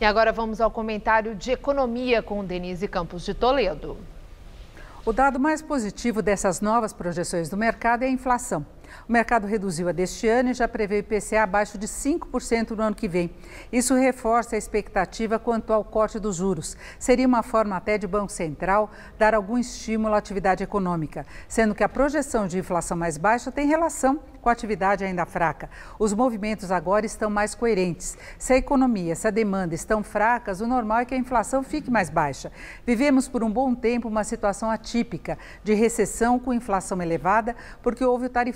E agora vamos ao comentário de economia com Denise Campos de Toledo. O dado mais positivo dessas novas projeções do mercado é a inflação. O mercado reduziu a deste ano e já prevê IPCA abaixo de 5% no ano que vem. Isso reforça a expectativa quanto ao corte dos juros. Seria uma forma até de Banco Central dar algum estímulo à atividade econômica, sendo que a projeção de inflação mais baixa tem relação com a atividade ainda fraca. Os movimentos agora estão mais coerentes. Se a economia, se a demanda estão fracas, o normal é que a inflação fique mais baixa. Vivemos por um bom tempo uma situação atípica de recessão com inflação elevada, porque houve o tarifário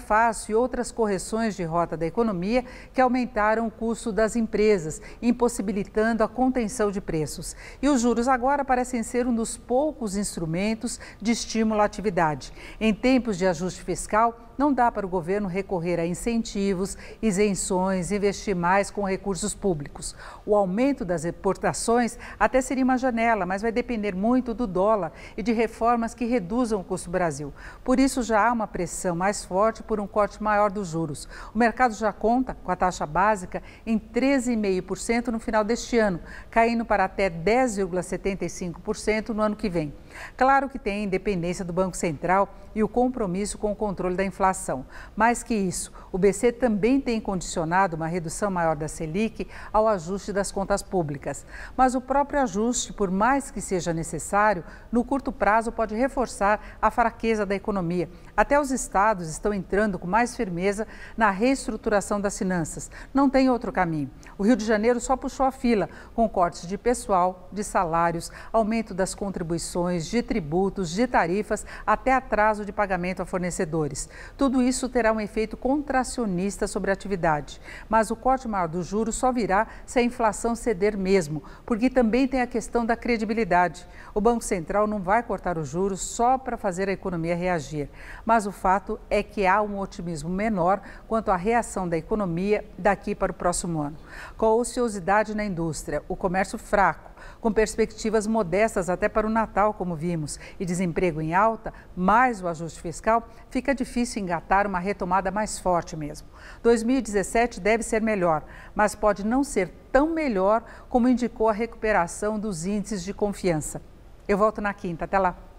e outras correções de rota da economia que aumentaram o custo das empresas, impossibilitando a contenção de preços. E os juros agora parecem ser um dos poucos instrumentos de estímulo à atividade. Em tempos de ajuste fiscal, não dá para o governo recorrer a incentivos, isenções, investir mais com recursos públicos. O aumento das exportações até seria uma janela, mas vai depender muito do dólar e de reformas que reduzam o custo do Brasil. Por isso, já há uma pressão mais forte por um corte maior dos juros. O mercado já conta com a taxa básica em 13,5% no final deste ano, caindo para até 10,75% no ano que vem. Claro que tem a independência do Banco Central e o compromisso com o controle da inflação. Mais que isso, o BC também tem condicionado uma redução maior da Selic ao ajuste das contas públicas. Mas o próprio ajuste, por mais que seja necessário, no curto prazo pode reforçar a fraqueza da economia. Até os estados estão entrando com mais firmeza na reestruturação das finanças. Não tem outro caminho. O Rio de Janeiro só puxou a fila com cortes de pessoal, de salários, aumento das contribuições, de tributos, de tarifas, até atraso de pagamento a fornecedores. Tudo isso terá um efeito contracionista sobre a atividade. Mas o corte maior do juro só virá se a inflação ceder mesmo, porque também tem a questão da credibilidade. O Banco Central não vai cortar os juros só para fazer a economia reagir. Mas o fato é que há um otimismo menor quanto à reação da economia daqui para o próximo ano. Com ociosidade na indústria, o comércio fraco, com perspectivas modestas até para o Natal, como vimos, e desemprego em alta, mais o ajuste fiscal, fica difícil engatar uma retomada mais forte mesmo. 2017 deve ser melhor, mas pode não ser tão melhor como indicou a recuperação dos índices de confiança. Eu volto na quinta. Até lá.